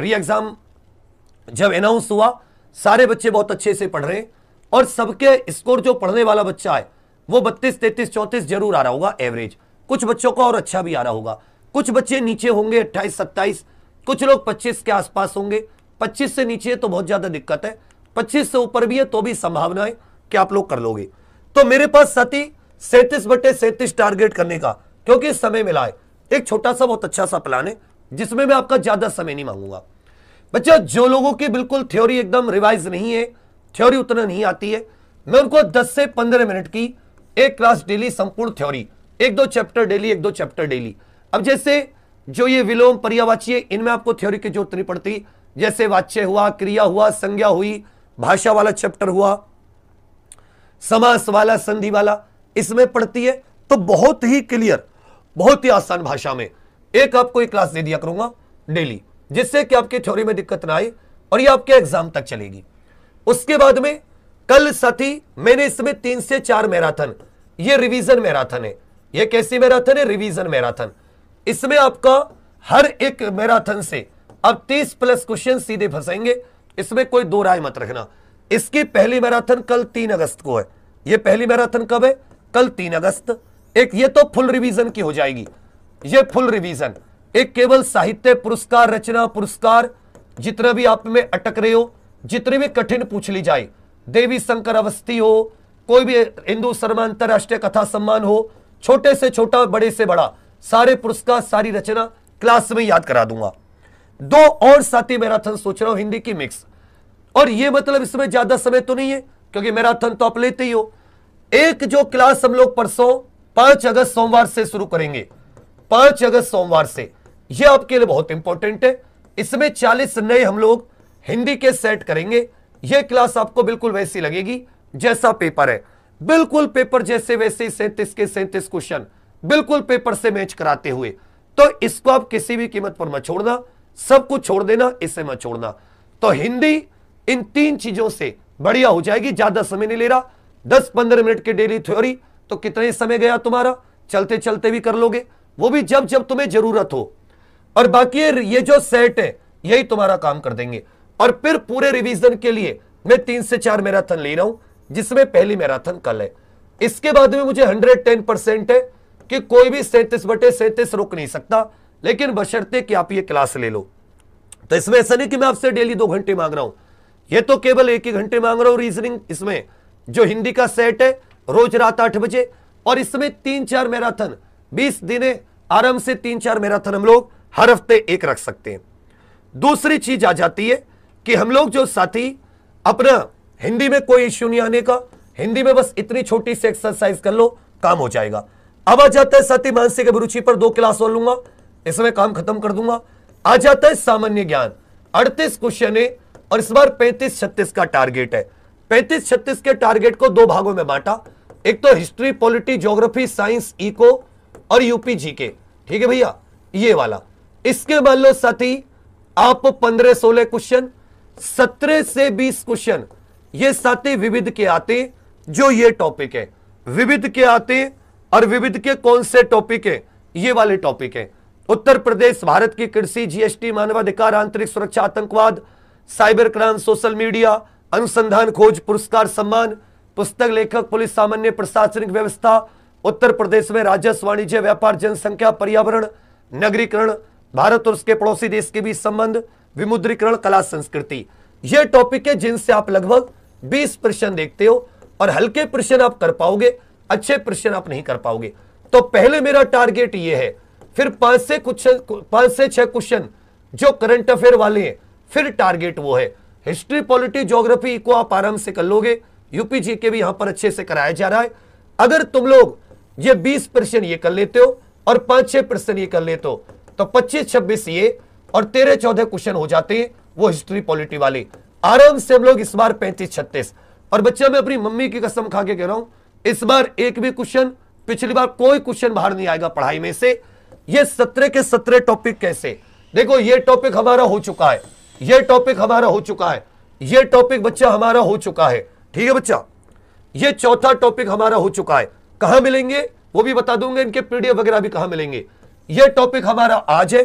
री एग्जाम जब अनाउंस हुआ सारे बच्चे बहुत अच्छे से पढ़ रहे हैं और सबके स्कोर जो पढ़ने वाला बच्चा है वो बत्तीस तैतीस चौंतीस जरूर आ रहा होगा एवरेज कुछ बच्चों का और अच्छा भी आ रहा होगा कुछ बच्चे नीचे होंगे अट्ठाईस सत्ताईस कुछ लोग पच्चीस के आसपास होंगे पच्चीस से नीचे तो बहुत ज्यादा दिक्कत है पच्चीस से ऊपर भी है तो भी संभावना है कि आप लोग कर लोगे तो मेरे पास सती सैंतीस बटे सैंतीस टारगेट करने का क्योंकि समय मिला है एक छोटा सा बहुत अच्छा सा प्लान है जिसमें मैं आपका ज़्यादा समय नहीं मांगूंगा बच्चा जो लोगों की बिल्कुल थ्योरी एकदम रिवाइज नहीं है थ्योरी उतना नहीं आती है मैं उनको 10 से 15 मिनट की एक क्लास डेली संपूर्ण थ्योरी एक दो चैप्टर डेली एक दो चैप्टर डेली अब जैसे जो ये विलोम पर्यावाची है इनमें आपको थ्योरी की जरूरत नहीं पड़ती जैसे वाच्य हुआ क्रिया हुआ संज्ञा हुई भाषा वाला चैप्टर हुआ समास वाला संधि वाला इसमें पढ़ती है तो बहुत ही क्लियर बहुत ही आसान भाषा में एक आपको एक क्लास दे दिया करूंगा डेली जिससे कि आपके थ्योरी में दिक्कत ना आए और ये आपके एग्जाम तक चलेगी उसके बाद में कल साथी मैंने इसमें तीन से चार मैराथन ये रिवीजन मैराथन है ये कैसी मैराथन है रिवीजन मैराथन इसमें आपका हर एक मैराथन से अब 30 प्लस क्वेश्चन सीधे फंसेंगे इसमें कोई दो राय मत रखना इसकी पहली मैराथन कल तीन अगस्त को है ये पहली मैराथन कब है कल तीन अगस्त एक ये तो फुल रिवीजन की हो जाएगी ये फुल रिवीजन एक केवल साहित्य पुरस्कार रचना पुरस्कार जितना भी आप में अटक रहे हो जितने भी कठिन पूछ ली जाए देवी शंकर अवस्थी हो कोई भी हिंदू शर्मा अंतरराष्ट्रीय कथा सम्मान हो छोटे से छोटा बड़े से बड़ा सारे पुरस्कार सारी रचना क्लास में याद करा दूंगा दो और साथी मैराथन सोच रहा हूं हिंदी की मिक्स और ये मतलब इसमें ज्यादा समय तो नहीं है क्योंकि मैराथन तो आप लेते ही हो एक जो क्लास हम लोग परसों पांच अगस्त सोमवार से शुरू करेंगे पांच अगस्त सोमवार से यह आपके लिए बहुत इंपॉर्टेंट है इसमें चालीस नए हम लोग हिंदी के सेट करेंगे यह क्लास आपको बिल्कुल वैसी लगेगी जैसा पेपर है बिल्कुल पेपर जैसे वैसे सैंतीस के सैंतीस क्वेश्चन बिल्कुल पेपर से मैच कराते हुए तो इसको आप किसी भी कीमत पर मत छोड़ना सब कुछ छोड़ देना इसे मत छोड़ना तो हिंदी इन तीन चीजों से बढ़िया हो जाएगी ज्यादा समय नहीं ले रहा दस पंद्रह मिनट की डेली थ्योरी तो कितने समय गया तुम्हारा चलते चलते भी कर लोगे वो भी जब जब तुम्हें जरूरत हो और बाकी ये जो सेट है यही तुम्हारा काम कर देंगे और फिर पूरे रिवीजन के लिए मैं तीन से चार मैराथन ले रहा हूं जिसमें पहली मैराथन कल है इसके बाद में मुझे 110 परसेंट है कि कोई भी सैंतीस बटे सैंतीस रोक नहीं सकता लेकिन बशर्ते कि आप ये क्लास ले लो तो इसमें ऐसा नहीं कि मैं आपसे डेली दो घंटे मांग रहा हूं ये तो केवल एक ही घंटे मांग रहा हूं रीजनिंग इसमें जो हिंदी का सेट है रोज रात आठ बजे और इसमें तीन चार मैराथन बीस दिन आराम से तीन चार मैराथन हम लोग हर हफ्ते एक रख सकते हैं दूसरी चीज आ जाती है कि हम लोग जो साथी अपना हिंदी में कोई इश्यू नहीं आने का हिंदी में बस इतनी छोटी सी एक्सरसाइज कर लो काम हो जाएगा अब आ जाता है साथी मानसिक अभिरुचि पर दो क्लास और लूंगा इसमें काम खत्म कर दूंगा आ जाता है सामान्य ज्ञान अड़तीस क्वेश्चन है और इस बार पैंतीस छत्तीस का टारगेट है पैंतीस छत्तीस के टारगेट को दो भागों में बांटा एक तो history polity geography science eco और यूपी जी के ठीक है भैया ये वाला इसके बाद लो साथी आप पंद्रह सोलह क्वेश्चन सत्रह से बीस क्वेश्चन ये साथी विविध के आते जो ये टॉपिक है विविध के आते और विविध के कौन से टॉपिक है ये वाले टॉपिक है उत्तर प्रदेश भारत की कृषि जीएसटी मानवाधिकार आंतरिक सुरक्षा आतंकवाद साइबर क्राइम सोशल मीडिया अनुसंधान खोज पुरस्कार सम्मान पुस्तक लेखक पुलिस सामान्य प्रशासनिक व्यवस्था उत्तर प्रदेश में राजस्व वाणिज्य व्यापार जनसंख्या पर्यावरण नगरीकरण भारत और उसके पड़ोसी देश के बीच संबंध विमुद्रीकरण कला संस्कृति ये टॉपिक है जिनसे आप लगभग 20 प्रश्न देखते हो और हल्के प्रश्न आप कर पाओगे अच्छे प्रश्न आप नहीं कर पाओगे तो पहले मेरा टारगेट ये है फिर पांच से कुछ पांच से छह क्वेश्चन जो करंट अफेयर वाले हैं फिर टारगेट वो है हिस्ट्री पॉलिटी ज्योग्राफी को आप आराम से कर लोगे यूपीजी के भी यहां पर अच्छे से कराया जा रहा है अगर तुम लोग ये 20 परसेंट ये कर लेते हो और पांच छह परसेंट ये कर लेते हो तो 25 छब्बीस ये और तेरह चौदह क्वेश्चन हो जाते हैं वो हिस्ट्री पॉलिटी वाले आराम से हम लोग इस बार पैंतीस छत्तीस और बच्चा मैं अपनी मम्मी की कसम खा के कह रहा हूं इस बार एक भी क्वेश्चन पिछली बार कोई क्वेश्चन बाहर नहीं आएगा पढ़ाई में से ये सत्रह के सत्रह टॉपिक कैसे देखो ये टॉपिक हमारा हो चुका है ये टॉपिक हमारा हो चुका है ये टॉपिक बच्चा हमारा हो चुका है ठीक है बच्चा ये चौथा टॉपिक हमारा हो चुका है कहाँ मिलेंगे वो भी बता दूंगा इनके पीडीएफ वगैरह भी कहाँ मिलेंगे ये टॉपिक हमारा आज है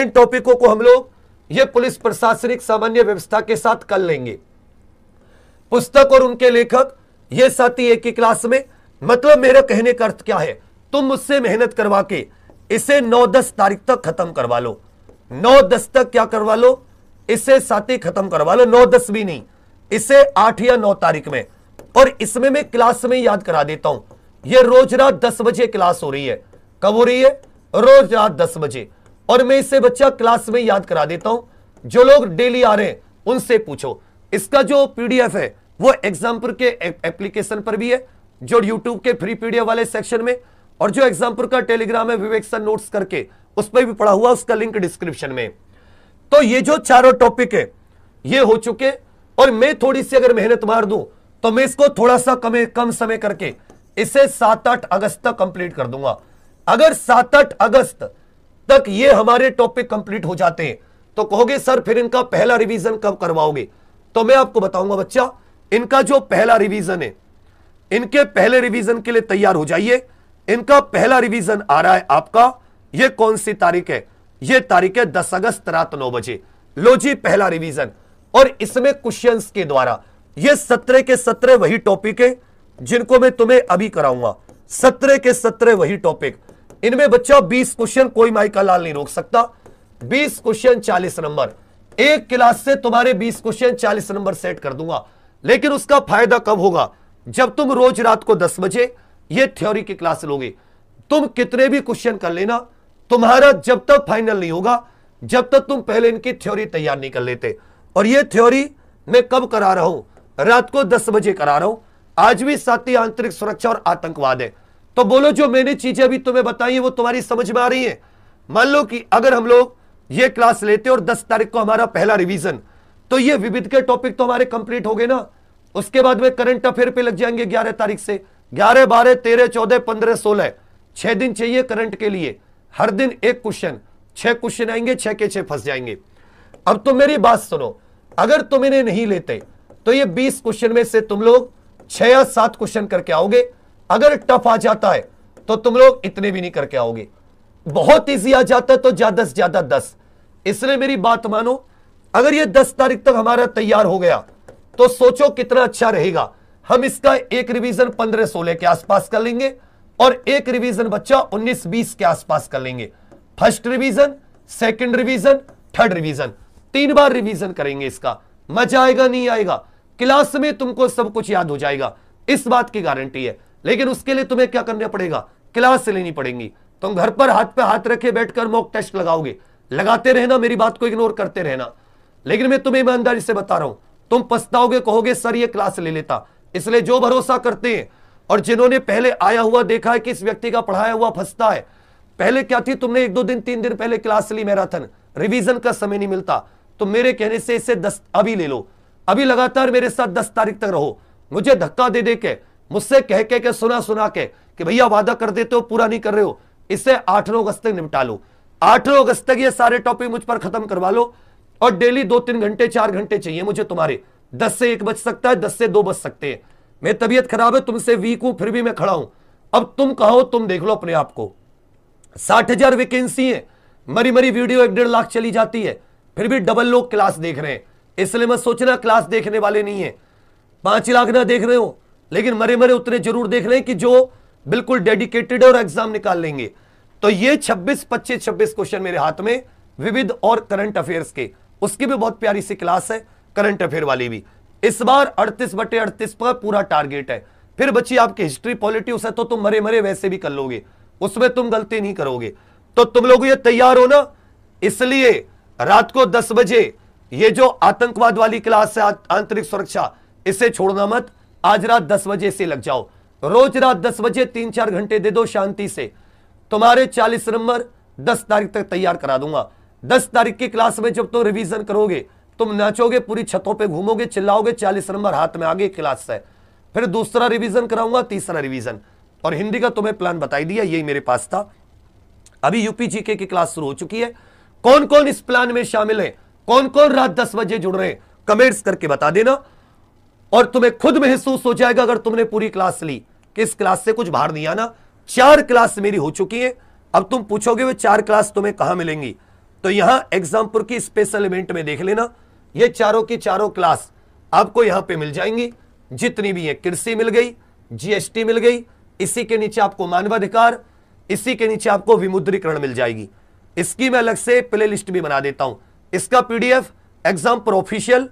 इन टॉपिकों को हम लोग ये पुलिस प्रशासनिक सामान्य व्यवस्था के साथ कर लेंगे पुस्तक और उनके लेखक ये साथी एक ही क्लास में मतलब मेरा कहने का अर्थ क्या है तुम मुझसे मेहनत करवा के इसे 9-10 तारीख तक खत्म करवा लो 9-10 तक क्या करवा लो इसे साथी खत्म करवा लो 9-10 भी नहीं इसे 8 या 9 तारीख में और इसमें मैं क्लास में याद करा देता हूं ये रोज रात दस बजे क्लास हो रही है कब हो रही है रोज रात दस बजे और मैं इसे बच्चा क्लास में याद करा देता हूं जो लोग डेली आ रहे हैं उनसे पूछो इसका जो पीडीएफ है वो एग्जाम्पल के एप्लीकेशन पर भी है जो यूट्यूब के फ्री पीडीएफ वाले सेक्शन में और जो एग्जाम्पुर का टेलीग्राम है विवेक सर नोट्स करके उस पर भी पढ़ा हुआ उसका लिंक डिस्क्रिप्शन में तो ये जो चारों टॉपिक है ये हो चुके और मैं थोड़ी सी अगर मेहनत मार दू तो मैं इसको थोड़ा सा कम कम समय करके इसे सात आठ अगस्त तक कंप्लीट कर दूंगा अगर सात आठ अगस्त तक ये हमारे टॉपिक कंप्लीट हो जाते हैं तो कहोगे सर फिर इनका पहला रिवीजन कब करवाओगे तो मैं आपको बताऊंगा बच्चा इनका जो पहला रिवीजन है इनके पहले रिवीजन के लिए तैयार हो जाइए इनका पहला रिवीजन आ रहा है आपका ये कौन सी तारीख है ये तारीख है दस अगस्त रात नौ बजे लो जी पहला रिवीजन और इसमें क्वेश्चंस के द्वारा ये सत्रह के सत्रह वही टॉपिक है जिनको मैं तुम्हें अभी कराऊंगा सत्रह के सत्रह वही टॉपिक इनमें बच्चा बीस क्वेश्चन कोई माई का लाल नहीं रोक सकता बीस क्वेश्चन चालीस नंबर एक क्लास से तुम्हारे बीस क्वेश्चन चालीस नंबर सेट कर दूंगा लेकिन उसका फायदा कब होगा जब तुम रोज रात को दस बजे ये थ्योरी की क्लास लोगे तुम कितने भी क्वेश्चन कर लेना तुम्हारा जब तक फाइनल नहीं होगा जब तक तुम पहले इनकी थ्योरी तैयार नहीं कर लेते और ये थ्योरी मैं कब करा रहा हूं रात को दस बजे करा रहा हूं आज भी साथी आंतरिक सुरक्षा और आतंकवाद है तो बोलो जो मैंने चीजें अभी तुम्हें बताई वो तुम्हारी समझ में आ रही है मान लो कि अगर हम लोग ये क्लास लेते और 10 तारीख को हमारा पहला रिवीजन तो ये विविध के टॉपिक तो हमारे कंप्लीट हो गए ना उसके बाद में करंट अफेयर पे लग जाएंगे ग्यारह तारीख से ग्यारह बारह तेरह चौदह पंद्रह सोलह छह दिन चाहिए करंट के लिए हर दिन एक क्वेश्चन छह क्वेश्चन आएंगे छह के छह फंस जाएंगे अब तुम तो मेरी बात सुनो अगर तुम इन्हें नहीं लेते तो ये बीस क्वेश्चन में से तुम लोग छह या सात क्वेश्चन करके आओगे अगर टफ आ जाता है तो तुम लोग इतने भी नहीं करके आओगे बहुत ईजी आ जाता है तो ज्यादा से ज्यादा दस इसलिए मेरी बात मानो अगर ये दस तारीख तक हमारा तैयार हो गया तो सोचो कितना अच्छा रहेगा हम इसका एक रिवीजन पंद्रह सोलह के आसपास कर लेंगे और एक रिवीजन बच्चा उन्नीस बीस के आसपास कर लेंगे first revision second revision third revision तीन बार रिवीजन करेंगे इसका मजा आएगा नहीं आएगा क्लास में तुमको सब कुछ याद हो जाएगा इस बात की गारंटी है लेकिन उसके लिए तुम्हें क्या करना पड़ेगा क्लास लेनी पड़ेगी तुम घर पर हाथ पे हाथ रखे बैठकर मॉक टेस्ट लगाओगे लगाते रहना मेरी बात को इग्नोर करते रहना लेकिन मैं तुम्हें ईमानदारी से बता रहा हूं तुम पछताओगे कहोगे सर ये क्लास ले लेता इसलिए जो भरोसा करते हैं और जिन्होंने पहले आया हुआ देखा है कि इस व्यक्ति का पढ़ाया हुआ फंसता है पहले क्या थी तुमने एक दो दिन तीन दिन पहले क्लास ली मैराथन रिवीजन का समय नहीं मिलता तो मेरे कहने से इसे दस अभी ले लो अभी लगातार मेरे साथ दस तारीख तक रहो मुझे धक्का दे दे के मुझसे कह के, के सुना सुना के कि भैया वादा कर देते हो पूरा नहीं कर रहे हो इसे आठ नौ अगस्त तक निपटा लो आठ नौ अगस्त तक ये सारे टॉपिक मुझ पर खत्म करवा लो और डेली दो तीन घंटे चार घंटे चाहिए मुझे तुम्हारे दस से एक बज सकता है दस से दो बज सकते हैं मेरी तबीयत खराब है तुमसे वीक हूं फिर भी मैं खड़ा हूं अब तुम कहो तुम देख लो अपने आप को साठ हजार वैकेंसी है मरी मरी वीडियो एक डेढ़ लाख चली जाती है फिर भी डबल लोग क्लास देख रहे हैं इसलिए मत सोचना क्लास देखने वाले नहीं है पांच लाख ना देख रहे हो लेकिन मरे मरे उतने जरूर देख रहे हैं कि जो बिल्कुल डेडिकेटेड और एग्जाम निकाल लेंगे तो ये 26 पच्चीस छब्बीस क्वेश्चन मेरे हाथ में विविध और करंट अफेयर्स के उसकी भी बहुत प्यारी सी क्लास है करंट अफेयर वाली भी इस बार 38 बटे 38 पर पूरा टारगेट है फिर बच्ची आपकी हिस्ट्री पॉलिटिक्स है तो तुम मरे मरे वैसे भी कर लोगे उसमें तुम गलती नहीं करोगे तो तुम लोग ये तैयार हो ना इसलिए रात को दस बजे ये जो आतंकवाद वाली क्लास है आंतरिक सुरक्षा इसे छोड़ना मत आज रात दस बजे से लग जाओ रोज रात दस बजे तीन चार घंटे दे दो शांति से तुम्हारे चालीस नंबर दस तारीख तक तैयार करा दूंगा दस तारीख की क्लास में जब तुम रिवीजन करोगे तुम नाचोगे पूरी छतों पे घूमोगे चिल्लाओगे चालीस नंबर हाथ में आगे क्लास है फिर दूसरा रिवीजन कराऊंगा तीसरा रिवीजन और हिंदी का तुम्हें प्लान बताई दिया यही मेरे पास था अभी यूपी जीके की क्लास शुरू हो चुकी है कौन कौन इस प्लान में शामिल है कौन कौन रात दस बजे जुड़ रहे हैं कमेंट्स करके बता देना और तुम्हें खुद महसूस हो जाएगा अगर तुमने पूरी क्लास ली किस क्लास से कुछ बाहर नहीं आना चार क्लास मेरी हो चुकी है अब तुम पूछोगे वे चार क्लास तुम्हें कहां मिलेंगी तो यहां एग्जामपुर की स्पेशल इवेंट में देख लेना ये चारों की चारों क्लास आपको यहां पे मिल जाएंगी जितनी भी है कृषि मिल गई जीएसटी मिल गई इसी के नीचे आपको मानवाधिकार इसी के नीचे आपको विमुद्रीकरण मिल जाएगी इसकी मैं अलग से प्ले लिस्ट भी बना देता हूं इसका पीडीएफ एग्जाम पर ऑफिशियल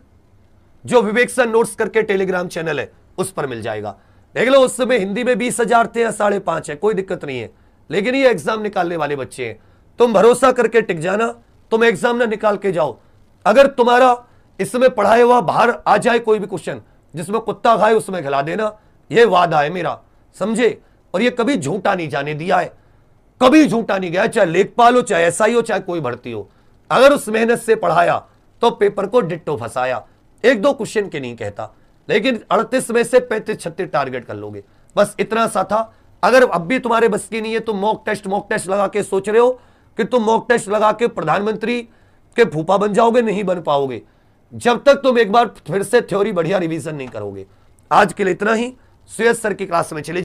जो विवेक सर नोट्स करके टेलीग्राम चैनल है उस पर मिल जाएगा देख लो उस समय हिंदी में बीस हजार थे या साढ़े पांच है कोई दिक्कत नहीं है लेकिन ये एग्जाम निकालने वाले बच्चे हैं तुम भरोसा करके टिक जाना तुम एग्जाम ना निकाल के जाओ अगर तुम्हारा इसमें पढ़ाया हुआ बाहर आ जाए कोई भी क्वेश्चन जिसमें कुत्ता खाए उसमें खिला देना यह वादा है मेरा समझे और यह कभी झूठा नहीं जाने दिया है कभी झूठा नहीं गया चाहे लेखपाल हो चाहे एसआई हो चाहे कोई भर्ती हो अगर उस मेहनत से पढ़ाया तो पेपर को डिट्टो फंसाया एक दो क्वेश्चन के नहीं कहता लेकिन अड़तीस में से पैंतीस छत्तीस टारगेट कर लोगे बस इतना सा था अगर अब भी तुम्हारे बस की नहीं है तुम मॉक टेस्ट मॉक टेस्ट लगा के सोच रहे हो कि तुम मॉक टेस्ट लगा के प्रधानमंत्री के फूफा बन जाओगे नहीं बन पाओगे जब तक तुम एक बार फिर से थ्योरी बढ़िया रिवीजन नहीं करोगे आज के लिए इतना ही सुयस सर की क्लास में चले